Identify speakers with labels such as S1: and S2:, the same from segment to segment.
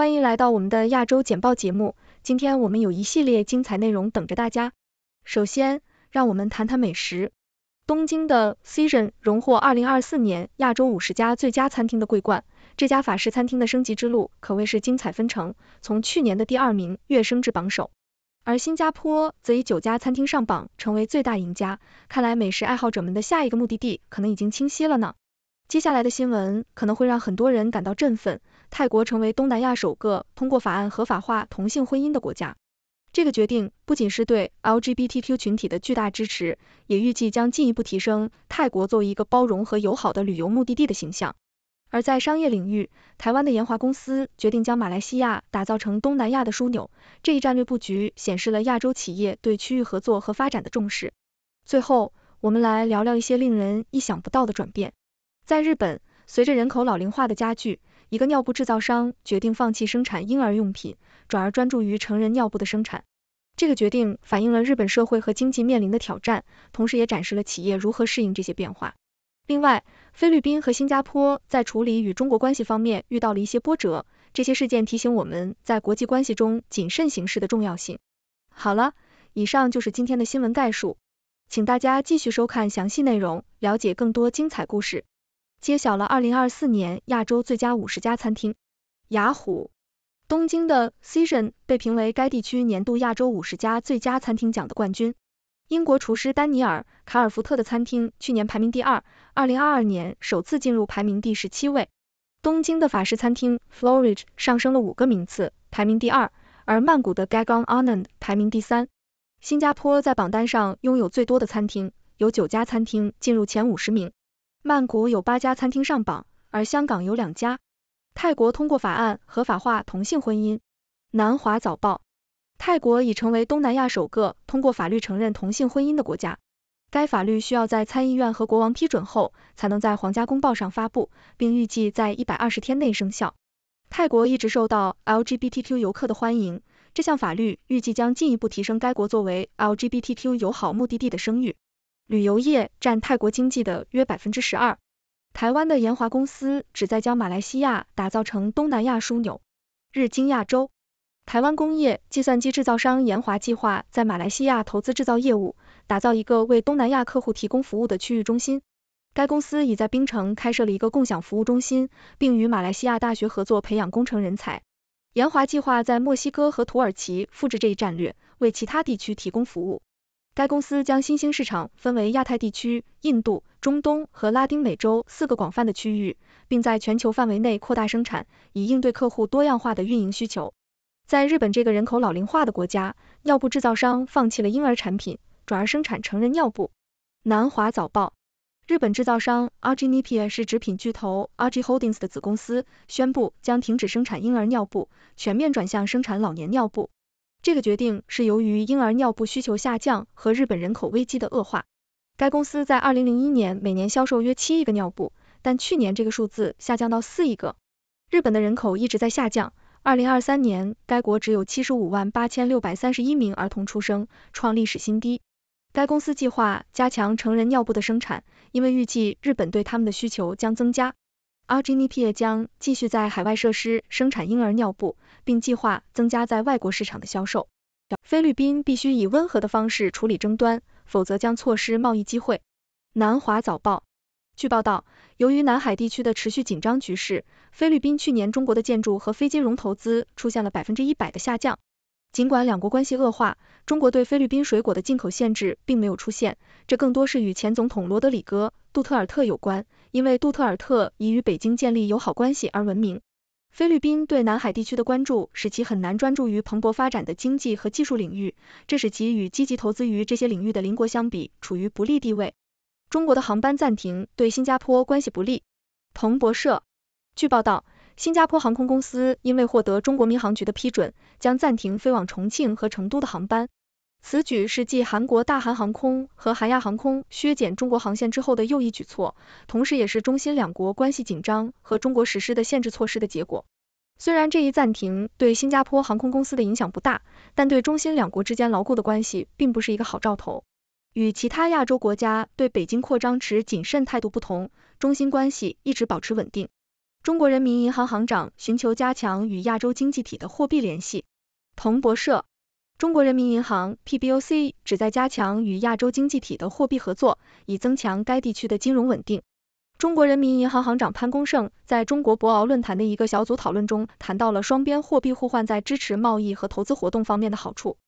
S1: 欢迎来到我们的亚洲简报节目，今天我们有一系列精彩内容等着大家。首先，让我们谈谈美食。东京的 Season 荣获2024年亚洲五十家最佳餐厅的桂冠，这家法式餐厅的升级之路可谓是精彩纷呈，从去年的第二名跃升至榜首。而新加坡则以九家餐厅上榜，成为最大赢家。看来美食爱好者们的下一个目的地可能已经清晰了呢。接下来的新闻可能会让很多人感到振奋。泰国成为东南亚首个通过法案合法化同性婚姻的国家。这个决定不仅是对 LGBTQ 群体的巨大支持，也预计将进一步提升泰国作为一个包容和友好的旅游目的地的形象。而在商业领域，台湾的研华公司决定将马来西亚打造成东南亚的枢纽，这一战略布局显示了亚洲企业对区域合作和发展的重视。最后，我们来聊聊一些令人意想不到的转变。在日本，随着人口老龄化的加剧，一个尿布制造商决定放弃生产婴儿用品，转而专注于成人尿布的生产。这个决定反映了日本社会和经济面临的挑战，同时也展示了企业如何适应这些变化。另外，菲律宾和新加坡在处理与中国关系方面遇到了一些波折。这些事件提醒我们在国际关系中谨慎行事的重要性。好了，以上就是今天的新闻概述，请大家继续收看详细内容，了解更多精彩故事。揭晓了二零二四年亚洲最佳五十家餐厅。雅虎东京的 Season 被评为该地区年度亚洲五十家最佳餐厅奖的冠军。英国厨师丹尼尔·卡尔福特的餐厅去年排名第二，二零二二年首次进入排名第十七位。东京的法式餐厅 Floridge 上升了五个名次，排名第二，而曼谷的 Gagang a n o n 排名第三。新加坡在榜单上拥有最多的餐厅，有九家餐厅进入前五十名。曼谷有八家餐厅上榜，而香港有两家。泰国通过法案合法化同性婚姻。南华早报：泰国已成为东南亚首个通过法律承认同性婚姻的国家。该法律需要在参议院和国王批准后，才能在皇家公报上发布，并预计在一百二十天内生效。泰国一直受到 LGBTQ 游客的欢迎，这项法律预计将进一步提升该国作为 LGBTQ 友好目的地的声誉。旅游业占泰国经济的约百分之十二。台湾的研华公司旨在将马来西亚打造成东南亚枢纽。日经亚洲，台湾工业计算机制造商研华计划在马来西亚投资制造业务，打造一个为东南亚客户提供服务的区域中心。该公司已在槟城开设了一个共享服务中心，并与马来西亚大学合作培养工程人才。研华计划在墨西哥和土耳其复制这一战略，为其他地区提供服务。该公司将新兴市场分为亚太地区、印度、中东和拉丁美洲四个广泛的区域，并在全球范围内扩大生产，以应对客户多样化的运营需求。在日本这个人口老龄化的国家，尿布制造商放弃了婴儿产品，转而生产成人尿布。南华早报：日本制造商 a g i n i p o 是纸品巨头 a g i o Holdings 的子公司，宣布将停止生产婴儿尿布，全面转向生产老年尿布。这个决定是由于婴儿尿布需求下降和日本人口危机的恶化。该公司在2001年每年销售约7亿个尿布，但去年这个数字下降到4亿个。日本的人口一直在下降，2023年该国只有75万8631名儿童出生，创历史新低。该公司计划加强成人尿布的生产，因为预计日本对他们的需求将增加。Argentina 将继续在海外设施生产婴儿尿布，并计划增加在外国市场的销售。菲律宾必须以温和的方式处理争端，否则将错失贸易机会。南华早报。据报道，由于南海地区的持续紧张局势，菲律宾去年中国的建筑和非金融投资出现了百分之一百的下降。尽管两国关系恶化，中国对菲律宾水果的进口限制并没有出现，这更多是与前总统罗德里戈·杜特尔特有关，因为杜特尔特以与北京建立友好关系而闻名。菲律宾对南海地区的关注，使其很难专注于蓬勃发展的经济和技术领域，这使其与积极投资于这些领域的邻国相比处于不利地位。中国的航班暂停对新加坡关系不利。彭博社据报道。新加坡航空公司因为获得中国民航局的批准，将暂停飞往重庆和成都的航班。此举是继韩国大韩航空和韩亚航空削减中国航线之后的又一举措，同时也是中新两国关系紧张和中国实施的限制措施的结果。虽然这一暂停对新加坡航空公司的影响不大，但对中新两国之间牢固的关系并不是一个好兆头。与其他亚洲国家对北京扩张持谨慎态度不同，中新关系一直保持稳定。中国人民银行行长寻求加强与亚洲经济体的货币联系。彭博社，中国人民银行 （PBOC） 旨在加强与亚洲经济体的货币合作，以增强该地区的金融稳定。中国人民银行行长潘功胜在中国博鳌论坛的一个小组讨论中谈到了双边货币互换在支持贸易和投资活动方面的好处。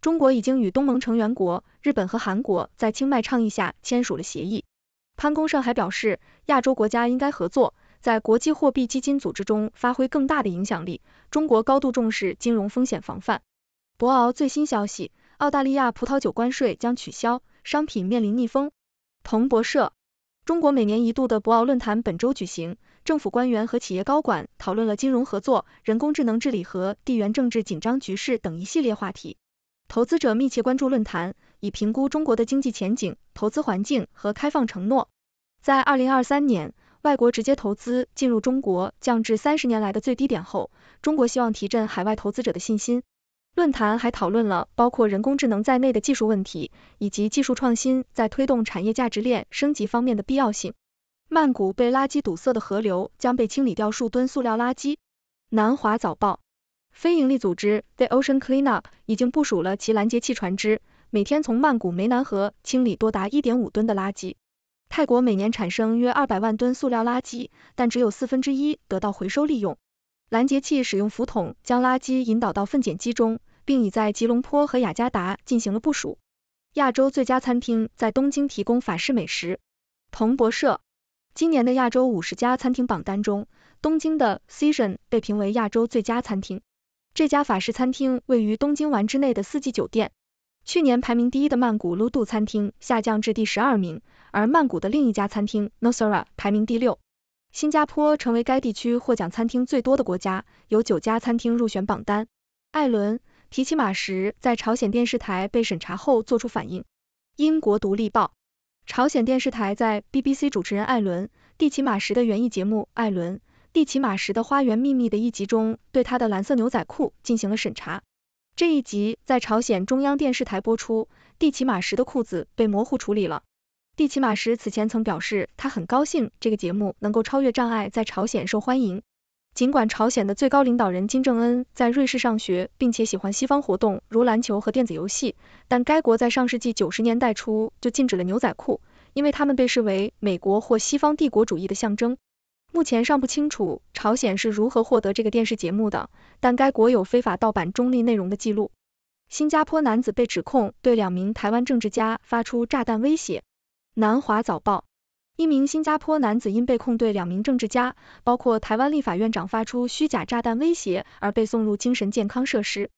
S1: 中国已经与东盟成员国、日本和韩国在清迈倡议下签署了协议。潘功胜还表示，亚洲国家应该合作。在国际货币基金组织中发挥更大的影响力。中国高度重视金融风险防范。博鳌最新消息：澳大利亚葡萄酒关税将取消，商品面临逆风。彭博社。中国每年一度的博鳌论坛本周举行，政府官员和企业高管讨论了金融合作、人工智能治理和地缘政治紧张局势等一系列话题。投资者密切关注论坛，以评估中国的经济前景、投资环境和开放承诺。在二零二三年。外国直接投资进入中国降至三十年来的最低点后，中国希望提振海外投资者的信心。论坛还讨论了包括人工智能在内的技术问题，以及技术创新在推动产业价值链升级方面的必要性。曼谷被垃圾堵塞的河流将被清理掉数吨塑料垃圾。南华早报，非营利组织 The Ocean Cleanup 已经部署了其拦截器船只，每天从曼谷湄南河清理多达一点五吨的垃圾。泰国每年产生约二百万吨塑料垃圾，但只有四分之一得到回收利用。拦截器使用浮筒将垃圾引导到分检机中，并已在吉隆坡和雅加达进行了部署。亚洲最佳餐厅在东京提供法式美食。彭博社，今年的亚洲五十家餐厅榜单中，东京的 Season 被评为亚洲最佳餐厅。这家法式餐厅位于东京丸之内的四季酒店。去年排名第一的曼谷 Ludo 餐厅下降至第十二名，而曼谷的另一家餐厅 Nosara 排名第六。新加坡成为该地区获奖餐厅最多的国家，有九家餐厅入选榜单。艾伦·提奇马什在朝鲜电视台被审查后作出反应。英国独立报：朝鲜电视台在 BBC 主持人艾伦·蒂奇马什的园艺节目《艾伦·蒂奇马什的花园秘密》的一集中，对他的蓝色牛仔裤进行了审查。这一集在朝鲜中央电视台播出，蒂奇马什的裤子被模糊处理了。蒂奇马什此前曾表示，他很高兴这个节目能够超越障碍，在朝鲜受欢迎。尽管朝鲜的最高领导人金正恩在瑞士上学，并且喜欢西方活动如篮球和电子游戏，但该国在上世纪九十年代初就禁止了牛仔裤，因为他们被视为美国或西方帝国主义的象征。目前尚不清楚朝鲜是如何获得这个电视节目的，但该国有非法盗版中立内容的记录。新加坡男子被指控对两名台湾政治家发出炸弹威胁。南华早报：一名新加坡男子因被控对两名政治家，包括台湾立法院长，发出虚假炸弹威胁而被送入精神健康设施。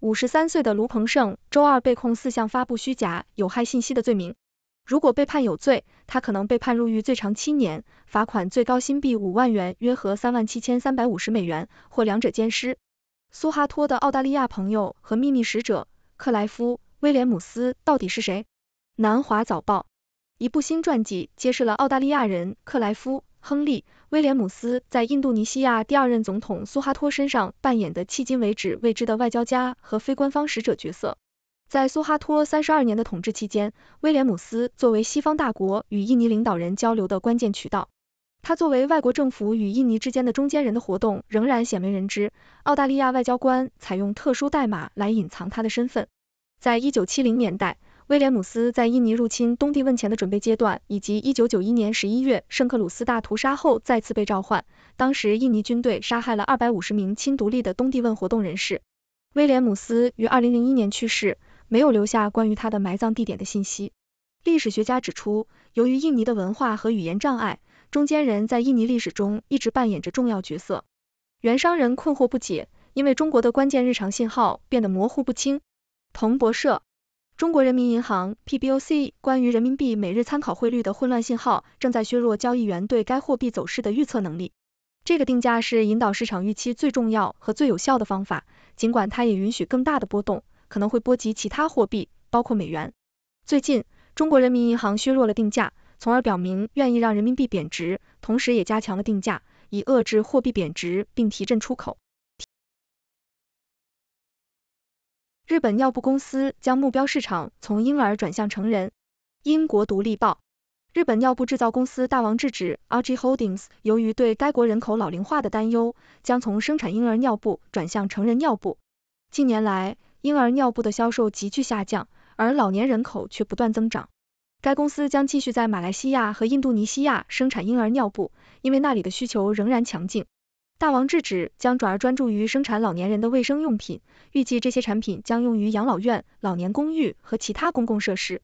S1: 五十三岁的卢鹏胜周二被控四项发布虚假有害信息的罪名。如果被判有罪，他可能被判入狱最长七年，罚款最高新币五万元，约合三万七千三百五十美元，或两者兼施。苏哈托的澳大利亚朋友和秘密使者克莱夫·威廉姆斯到底是谁？南华早报一部新传记揭示了澳大利亚人克莱夫·亨利·威廉姆斯在印度尼西亚第二任总统苏哈托身上扮演的迄今为止未知的外交家和非官方使者角色。在苏哈托三十二年的统治期间，威廉姆斯作为西方大国与印尼领导人交流的关键渠道，他作为外国政府与印尼之间的中间人的活动仍然鲜为人知。澳大利亚外交官采用特殊代码来隐藏他的身份。在一九七零年代，威廉姆斯在印尼入侵东帝汶前的准备阶段，以及一九九一年十一月圣克鲁斯大屠杀后再次被召唤。当时，印尼军队杀害了二百五十名亲独立的东帝汶活动人士。威廉姆斯于二零零一年去世。没有留下关于他的埋葬地点的信息。历史学家指出，由于印尼的文化和语言障碍，中间人在印尼历史中一直扮演着重要角色。原商人困惑不解，因为中国的关键日常信号变得模糊不清。彭博社，中国人民银行 （PBOC） 关于人民币每日参考汇率的混乱信号，正在削弱交易员对该货币走势的预测能力。这个定价是引导市场预期最重要和最有效的方法，尽管它也允许更大的波动。可能会波及其他货币，包括美元。最近，中国人民银行削弱了定价，从而表明愿意让人民币贬值，同时也加强了定价，以遏制货币贬值并提振出口。日本尿布公司将目标市场从婴儿转向成人。英国独立报：日本尿布制造公司大王制纸 r g Holdings） 由于对该国人口老龄化的担忧，将从生产婴儿尿布转向成人尿布。近年来。婴儿尿布的销售急剧下降，而老年人口却不断增长。该公司将继续在马来西亚和印度尼西亚生产婴儿尿布，因为那里的需求仍然强劲。大王制止将转而专注于生产老年人的卫生用品，预计这些产品将用于养老院、老年公寓和其他公共设施。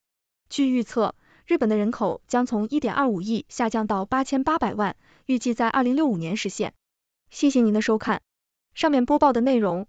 S1: 据预测，日本的人口将从一点二五亿下降到八千八百万，预计在二零六五年实现。谢谢您的收看，上面播报的内容。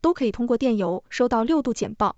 S1: 都可以通过电邮收到六度简报。